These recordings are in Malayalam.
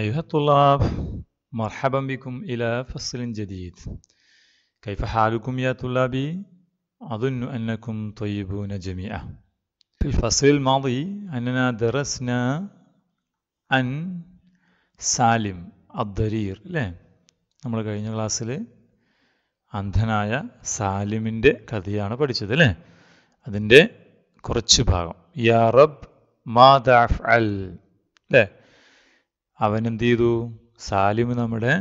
أيها الطلاب مرحبا بكم إلى فصل جديد كيف حالكم يا طلابي؟ أظن أنكم طيبون جميعا في الفصل الماضي أننا درسنا عن سالم الضرير لا നമ്മൾ കഴിഞ്ഞ ക്ലാസ്സിൽ അന്ധനായ സാലിമിൻ്റെ കഥയാണ് പഠിച്ചത് അല്ലേ അതിൻ്റെ കുറച്ച് ഭാഗം യാ റബ് മാ ദാഫ് അൽ അല്ലേ അവൻ എന്ത് ചെയ്തു സാലിമ് നമ്മുടെ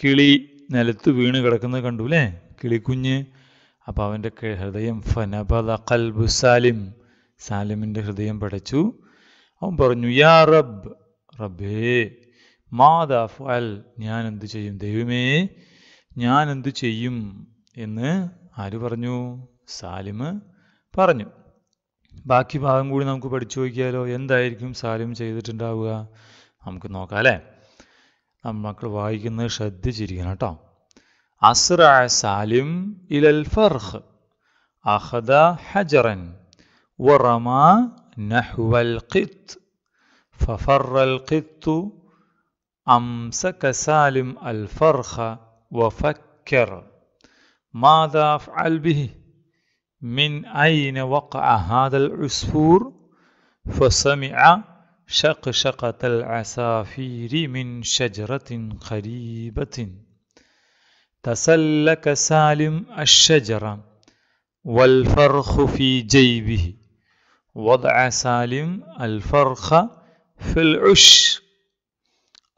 കിളി നിലത്ത് വീണ് കിടക്കുന്നത് കണ്ടു അല്ലേ കിളിക്കുഞ്ഞ് അപ്പോൾ അവൻ്റെ ഹൃദയം ഫനബദ കൽബു സാലിം സാലിമിൻ്റെ ഹൃദയം പടച്ചു അവൻ പറഞ്ഞു യാ റബ് റബ്ബേ മാതാ ഫൽ ഞാൻ എന്തു ചെയ്യും ദൈവമേ ഞാൻ എന്തു ചെയ്യും എന്ന് ആര് പറഞ്ഞു സാലിമ് പറഞ്ഞു ബാക്കി ഭാഗം കൂടി നമുക്ക് പഠിച്ചു നോക്കിയാലോ എന്തായിരിക്കും സാലിം ചെയ്തിട്ടുണ്ടാവുക നമുക്ക് നോക്കാം അല്ലേ الفرخ വായിക്കുന്നത് ശ്രദ്ധിച്ചിരിക്കണം കേട്ടോ അസ്ര സാലിം ഇലൽ അഹദ ഹജറൻ ورمى نحو القط ففر القط أمسك سالم الفرخ وفكر ماذا أفعل به من أين وقع هذا العصفور فسمع شقشقة العصافير من شجرة قريبة تسلك سالم الشجرة والفرخ في جيبه وضع سالم الفرخ في العش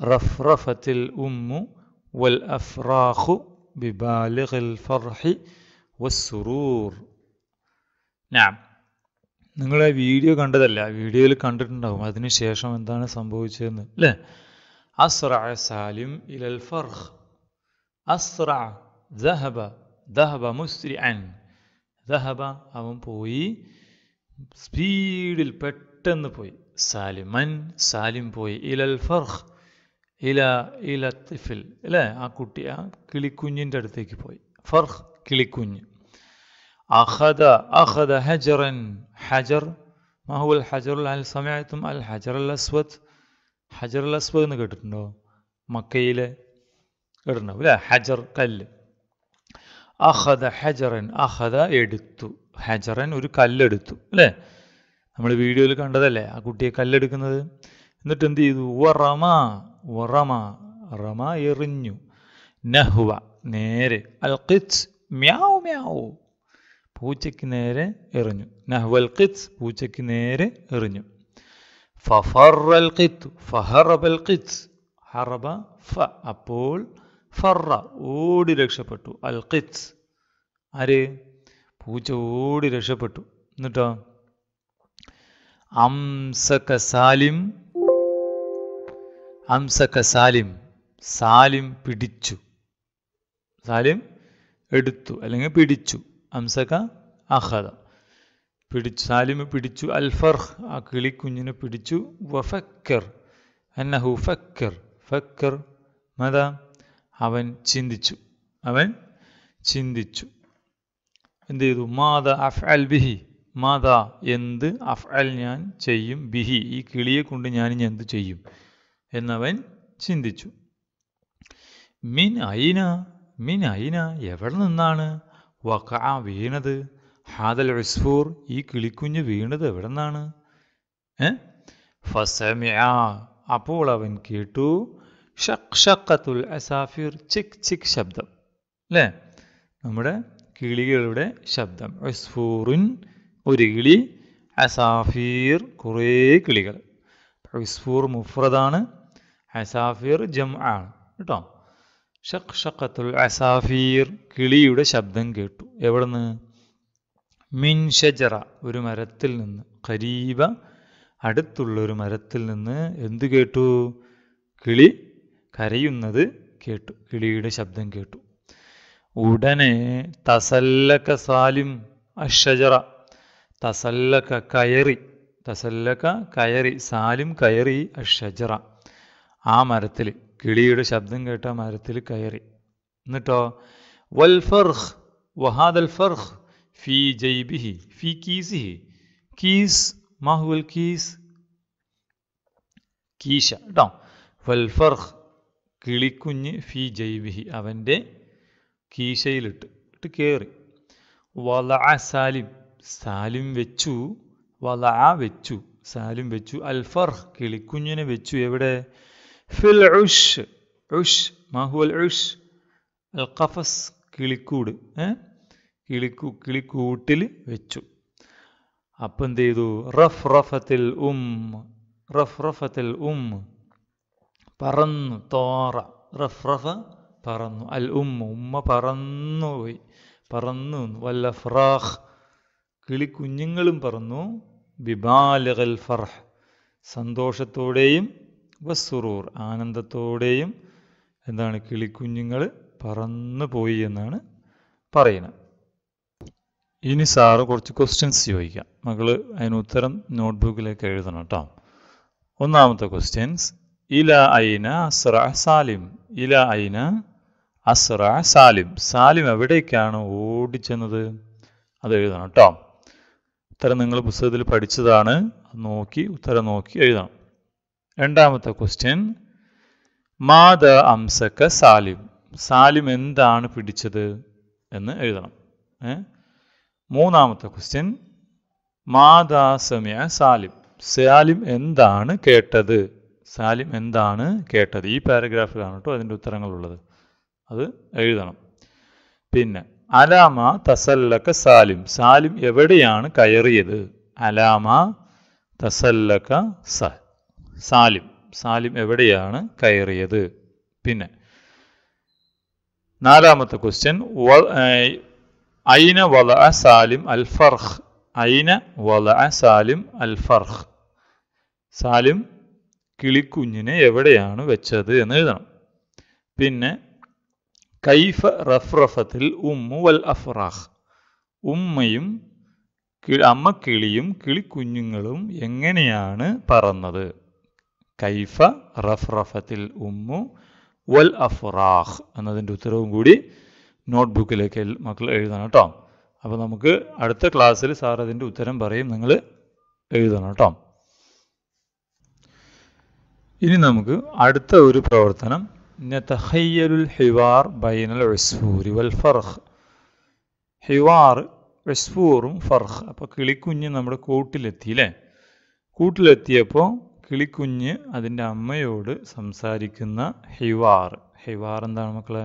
رفرفت الأم والأفراخ ببالغ الفرح والسرور نعم നിങ്ങൾ ആ വീഡിയോ കണ്ടതല്ല വീഡിയോയിൽ കണ്ടിട്ടുണ്ടാകും അതിനുശേഷം എന്താണ് സംഭവിച്ചതെന്ന് അല്ലേ അസ്റ സാലിം ഇലൽ ഫർഹ് അസ്റ ദഹബ ദഹബ മുസ്രിഅൻ അൻ ദഹബ അവൻ പോയി സ്പീഡിൽ പെട്ടെന്ന് പോയി സാലിമൻ സാലിം പോയി ഇലൽ ഫർഹ് ഇല ഇല തിഫിൽ അല്ലേ ആ കുട്ടി ആ കിളിക്കുഞ്ഞിൻ്റെ അടുത്തേക്ക് പോയി ഫർഹ് കിളിക്കുഞ്ഞ് أخذ أخذ حجرا حجر ما هو الحجر هل سمعتم الحجر الأسود ഹജർ അസ്വദ് എന്ന് കേട്ടിട്ടുണ്ടോ മക്കയിലെ കേട്ടിട്ടുണ്ടാവും അല്ലേ ഹജർ കല്ല് അഹദ ഹജറൻ അഹദ എടുത്തു ഹജറൻ ഒരു കല്ലെടുത്തു അല്ലേ നമ്മൾ വീഡിയോയിൽ കണ്ടതല്ലേ ആ കുട്ടിയെ കല്ലെടുക്കുന്നത് എന്നിട്ട് എന്ത് ചെയ്തു വറമ വറമ റമ എറിഞ്ഞു നഹുവ നേരെ അൽ കിച്ച് മ്യാവ് മ്യാവ് പൂച്ചയ്ക്ക് നേരെ എറിഞ്ഞു നഹ്വൽ കിത്ത് പൂച്ചയ്ക്ക് നേരെ എറിഞ്ഞു ഫഫറൽ ഖിത്ത് ഫഹറബൽ ഖിത്ത് ഹറബ ഫ അപ്പോൾ ഫറ ഓടി രക്ഷപ്പെട്ടു അൽ കിത്ത് ആര് പൂച്ച ഓടി രക്ഷപ്പെട്ടു എന്നിട്ടോ അംസക സാലിം അംസക സാലിം സാലിം പിടിച്ചു സാലിം എടുത്തു അല്ലെങ്കിൽ പിടിച്ചു അംസക അഹദ പിടിച്ചു സാലിമ് പിടിച്ചു അൽഫർഹ് ആ കിളിക്കുഞ്ഞിനെ പിടിച്ചു വഫക്കർ അന്നഹു ഫക്കർ ഫക്കർ മത അവൻ ചിന്തിച്ചു അവൻ ചിന്തിച്ചു എന്ത് ചെയ്തു മാത അഫ് അൽ ബിഹി മാത എന്ത് അഫ് അൽ ഞാൻ ചെയ്യും ബിഹി ഈ കിളിയെ കൊണ്ട് ഞാൻ ഇനി എന്ത് ചെയ്യും എന്നവൻ ചിന്തിച്ചു മിൻ ഐന മിൻ ഐന എവിടെ നിന്നാണ് വക്ക വീണത് ഹാദൽ ഉസ്ഫൂർ ഈ കിളിക്കുഞ്ഞ് വീണത് എവിടെ നിന്നാണ് അപ്പോൾ അവൻ കേട്ടു ഷഖ്ഷഖത്തുൽ അസാഫിർ ചിക് ചിക് ശബ്ദം അല്ലേ നമ്മുടെ കിളികളുടെ ശബ്ദം റിസ്ഫൂറിൻ ഒരു കിളി അസാഫീർ കുറേ കിളികൾ ഉസ്ഫൂർ മുഫ്രദാണ് അസാഫീർ ജം ആണ് കേട്ടോ ഷഖ്ഷഖത്തുൽ അസാഫീർ കിളിയുടെ ശബ്ദം കേട്ടു എവിടുന്ന് മിൻ ഷജറ ഒരു മരത്തിൽ നിന്ന് ഖരീബ അടുത്തുള്ള ഒരു മരത്തിൽ നിന്ന് എന്തു കേട്ടു കിളി കരയുന്നത് കേട്ടു കിളിയുടെ ശബ്ദം കേട്ടു ഉടനെ തസല്ലക്ക സാലിം അഷജറ തസല്ലക്ക കയറി തസല്ലക്ക കയറി സാലിം കയറി അഷജറ ആ മരത്തിൽ കിളിയുടെ ശബ്ദം കേട്ട മരത്തിൽ കയറി എന്നിട്ടോ വൽ ഫർഹ് വഹാദൽ ഫർഹ് ഫി ജൈബിഹി ഫി കീസിഹി കീസ് മാഹുൽ കീസ് കീശ കേട്ടോ വൽ ഫർഹ് കിളിക്കുഞ്ഞ് ഫി ജൈബിഹി അവൻ്റെ കീശയിലിട്ട് ഇട്ട് കയറി വല സാലിം സാലിം വെച്ചു വല വെച്ചു സാലിം വെച്ചു അൽഫർഹ് കിളിക്കുഞ്ഞിനെ വെച്ചു എവിടെ ഫിൽ ഉഷ് ഉഷ് മാഹുൽ ഉഷ് അൽ ഖഫസ് കിളിക്കൂട് കിളിക്കൂ കിളിക്കൂട്ടിൽ വെച്ചു അപ്പം എന്ത് ചെയ്തു റഫ് റഫത്തിൽ ഉം റഫ് റഫത്തിൽ ഉം പറന്നു തോറ റഫ് റഫ പറന്നു അൽ ഉം ഉമ്മ പറന്നു പോയി പറന്നു വല്ല ഫ്രാഹ് കിളിക്കുഞ്ഞുങ്ങളും പറന്നു ബിബാലകൽ ഫർഹ് സന്തോഷത്തോടെയും വസ്സുറൂർ ആനന്ദത്തോടെയും എന്താണ് കിളിക്കുഞ്ഞുങ്ങൾ പറന്നു പോയി എന്നാണ് പറയുന്നത് ഇനി സാറ് കുറച്ച് ക്വസ്റ്റ്യൻസ് ചോദിക്കാം മകൾ അതിന് ഉത്തരം നോട്ട്ബുക്കിലേക്ക് എഴുതണം കേട്ടോ ഒന്നാമത്തെ ക്വസ്റ്റ്യൻസ് ഇല ഐന അസ്ര സാലിം ഇല ഐന അസ്ര സാലിം സാലിം എവിടേക്കാണ് ഓടിച്ചെന്നത് അത് എഴുതണം കേട്ടോ ഉത്തരം നിങ്ങൾ പുസ്തകത്തിൽ പഠിച്ചതാണ് നോക്കി ഉത്തരം നോക്കി എഴുതണം രണ്ടാമത്തെ ക്വസ്റ്റ്യൻ മാത അംസക്ക സാലിം സാലിം എന്താണ് പിടിച്ചത് എന്ന് എഴുതണം ഏ മൂന്നാമത്തെ ക്വസ്റ്റ്യൻ മാതാ സമയ സാലിം സാലിം എന്താണ് കേട്ടത് സാലിം എന്താണ് കേട്ടത് ഈ പാരഗ്രാഫിലാണ് കേട്ടോ അതിൻ്റെ ഉത്തരങ്ങളുള്ളത് അത് എഴുതണം പിന്നെ അലാമ തസല്ലക്ക സാലിം സാലിം എവിടെയാണ് കയറിയത് അലാമ തസല്ലക്ക സാലിം സാലിം സാലിം എവിടെയാണ് കയറിയത് പിന്നെ നാലാമത്തെ ക്വസ്റ്റ്യൻ ഐന വല സാലിം അൽ ഫർഹ് ഐന വല സാലിം അൽ ഫർഹ് സാലിം കിളിക്കുഞ്ഞിനെ എവിടെയാണ് വെച്ചത് എന്ന് എഴുതണം പിന്നെ കൈഫ റഫ്രഫത്തിൽ ഉമ്മു വൽ അഫ്റാഹ് ഉമ്മയും അമ്മക്കിളിയും കിളിക്കുഞ്ഞുങ്ങളും എങ്ങനെയാണ് പറന്നത് കൈഫ റഫ്റഫത്തിൽ ഉമ്മു വൽ അഫ്റാഹ് എന്നതിൻ്റെ ഉത്തരവും കൂടി നോട്ട്ബുക്കിലേക്ക് മക്കൾ എഴുതണം കേട്ടോ അപ്പോൾ നമുക്ക് അടുത്ത ക്ലാസ്സിൽ സാർ അതിൻ്റെ ഉത്തരം പറയും നിങ്ങൾ എഴുതണം കേട്ടോ ഇനി നമുക്ക് അടുത്ത ഒരു പ്രവർത്തനം ഹിവാർ ബൈനൽ വൽ ഫർഹ് ഹിവാർ ഒസ്ഫൂറും ഫർഹ് അപ്പോൾ കിളിക്കുഞ്ഞ് നമ്മുടെ കൂട്ടിലെത്തി അല്ലേ കൂട്ടിലെത്തിയപ്പോൾ കിളിക്കുഞ്ഞ് അതിൻ്റെ അമ്മയോട് സംസാരിക്കുന്ന ഹിവാർ ഹിവാർ എന്താണ് മക്കളെ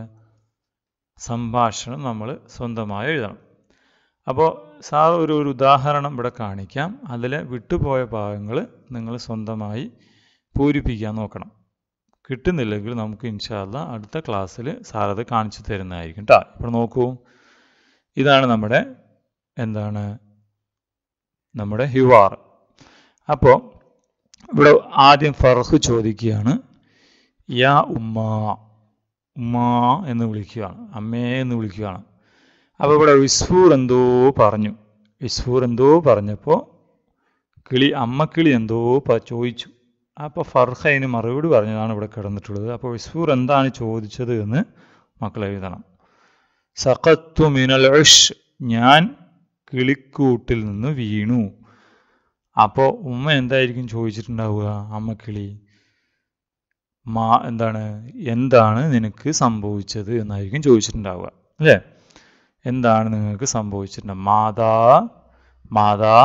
സംഭാഷണം നമ്മൾ സ്വന്തമായി എഴുതണം അപ്പോൾ സാർ ഒരു ഒരു ഉദാഹരണം ഇവിടെ കാണിക്കാം അതിലെ വിട്ടുപോയ ഭാഗങ്ങൾ നിങ്ങൾ സ്വന്തമായി പൂരിപ്പിക്കാൻ നോക്കണം കിട്ടുന്നില്ലെങ്കിൽ നമുക്ക് ഇൻഷാല്ല അടുത്ത ക്ലാസ്സിൽ അത് കാണിച്ചു തരുന്നതായിരിക്കും കേട്ടോ ഇപ്പോൾ നോക്കൂ ഇതാണ് നമ്മുടെ എന്താണ് നമ്മുടെ ഹിവാർ അപ്പോൾ ഇവിടെ ആദ്യം ഫറഹ് ചോദിക്കുകയാണ് യാ ഉമ്മ ഉമ്മ എന്ന് വിളിക്കുകയാണ് അമ്മേ എന്ന് വിളിക്കുകയാണ് അപ്പോൾ ഇവിടെ വിസ്ഫൂർ എന്തോ പറഞ്ഞു വിസ്ഫൂർ എന്തോ പറഞ്ഞപ്പോൾ കിളി അമ്മ കിളി എന്തോ ചോദിച്ചു അപ്പോൾ ഫർഹ അതിന് മറുപടി പറഞ്ഞതാണ് ഇവിടെ കിടന്നിട്ടുള്ളത് അപ്പോൾ വിസ്ഫൂർ എന്താണ് ചോദിച്ചത് എന്ന് മക്കൾ എഴുതണം സഖത്തു മിനൽ ഞാൻ കിളിക്കൂട്ടിൽ നിന്ന് വീണു അപ്പോൾ ഉമ്മ എന്തായിരിക്കും ചോദിച്ചിട്ടുണ്ടാവുക കിളി മാ എന്താണ് എന്താണ് നിനക്ക് സംഭവിച്ചത് എന്നായിരിക്കും ചോദിച്ചിട്ടുണ്ടാവുക അല്ലേ എന്താണ് നിങ്ങൾക്ക് സംഭവിച്ചിട്ടുണ്ടാവുക മാതാ മാതാ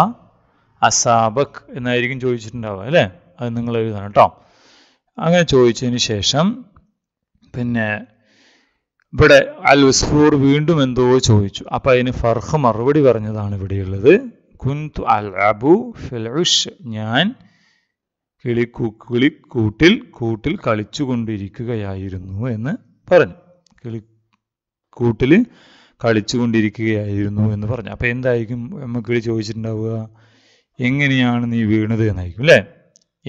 അസാബക് എന്നായിരിക്കും ചോദിച്ചിട്ടുണ്ടാവുക അല്ലേ അത് നിങ്ങൾ എഴുതണം കേട്ടോ അങ്ങനെ ചോദിച്ചതിന് ശേഷം പിന്നെ ഇവിടെ അൽ ഉസ്ഫൂർ വീണ്ടും എന്തോ ചോദിച്ചു അപ്പം അതിന് ഫർഹ് മറുപടി പറഞ്ഞതാണ് ഇവിടെയുള്ളത് കുന്തു അബു ഫിൽ ഉഷ് ഞാൻ കിളിക്കൂ കിളിക്കൂട്ടിൽ കൂട്ടിൽ കളിച്ചുകൊണ്ടിരിക്കുകയായിരുന്നു എന്ന് പറഞ്ഞു കിളിക്കൂട്ടിൽ കളിച്ചുകൊണ്ടിരിക്കുകയായിരുന്നു എന്ന് പറഞ്ഞു അപ്പോൾ എന്തായിരിക്കും നമുക്കിവിടെ ചോദിച്ചിട്ടുണ്ടാവുക എങ്ങനെയാണ് നീ വീണത് എന്നായിരിക്കും അല്ലേ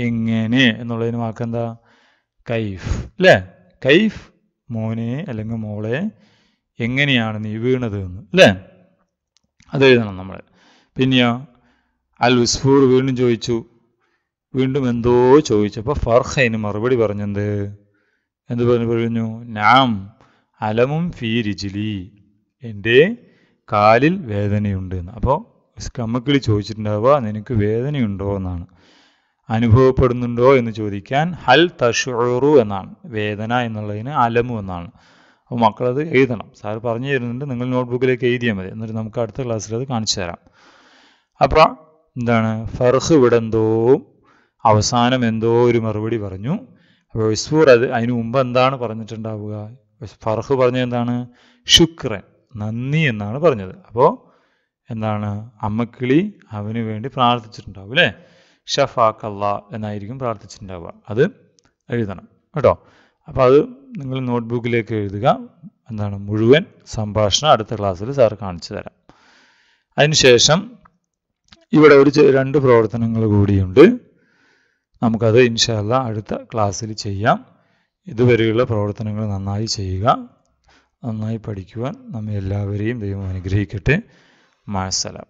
എങ്ങനെ എന്നുള്ളതിന് വാക്കെന്താ കൈഫ് അല്ലേ കൈഫ് മോനെ അല്ലെങ്കിൽ മോളെ എങ്ങനെയാണ് നീ വീണത് എന്ന് അല്ലേ അത് എഴുതണം നമ്മൾ പിന്നെയോ അൽ വിസ്ഫൂർ വീണ്ടും ചോദിച്ചു വീണ്ടും എന്തോ ചോദിച്ചപ്പോൾ ഫർഹൈന് മറുപടി പറഞ്ഞത് എന്ത് പറഞ്ഞു പറഞ്ഞു നാം അലമും ഫീ രിജിലി എൻ്റെ കാലിൽ വേദനയുണ്ട് എന്ന് അപ്പോൾ സ്കമ്മക്കിളി ചോദിച്ചിട്ടുണ്ടാവുക നിനക്ക് വേദനയുണ്ടോ എന്നാണ് അനുഭവപ്പെടുന്നുണ്ടോ എന്ന് ചോദിക്കാൻ ഹൽ തഷുറു എന്നാണ് വേദന എന്നുള്ളതിന് അലമു എന്നാണ് അപ്പോൾ മക്കളത് എഴുതണം സാർ പറഞ്ഞു തരുന്നുണ്ട് നിങ്ങൾ നോട്ട്ബുക്കിലേക്ക് എഴുതിയാൽ മതി എന്നിട്ട് നമുക്ക് അടുത്ത ക്ലാസ്സിൽ അത് കാണിച്ചു തരാം അപ്പോൾ എന്താണ് ഫർഹ് ഇവിടെ എന്തോ അവസാനം എന്തോ ഒരു മറുപടി പറഞ്ഞു അപ്പോൾ ഇസ്ഫൂർ അത് അതിനു മുമ്പ് എന്താണ് പറഞ്ഞിട്ടുണ്ടാവുക ഫർഹ് പറഞ്ഞത് എന്താണ് ശുക്രൻ നന്ദി എന്നാണ് പറഞ്ഞത് അപ്പോൾ എന്താണ് അമ്മക്കിളി അവന് വേണ്ടി പ്രാർത്ഥിച്ചിട്ടുണ്ടാവും അല്ലേ ഷഫാഖല്ല എന്നായിരിക്കും പ്രാർത്ഥിച്ചിട്ടുണ്ടാവുക അത് എഴുതണം കേട്ടോ അപ്പോൾ അത് നിങ്ങൾ നോട്ട്ബുക്കിലേക്ക് എഴുതുക എന്താണ് മുഴുവൻ സംഭാഷണം അടുത്ത ക്ലാസ്സിൽ സാർ കാണിച്ചു തരാം അതിനുശേഷം ഇവിടെ ഒരു രണ്ട് പ്രവർത്തനങ്ങൾ കൂടിയുണ്ട് നമുക്കത് ഇൻഷാല്ല അടുത്ത ക്ലാസ്സിൽ ചെയ്യാം ഇതുവരെയുള്ള പ്രവർത്തനങ്ങൾ നന്നായി ചെയ്യുക നന്നായി പഠിക്കുവാൻ നമ്മെ എല്ലാവരെയും ദൈവം അനുഗ്രഹിക്കട്ടെ മാസലം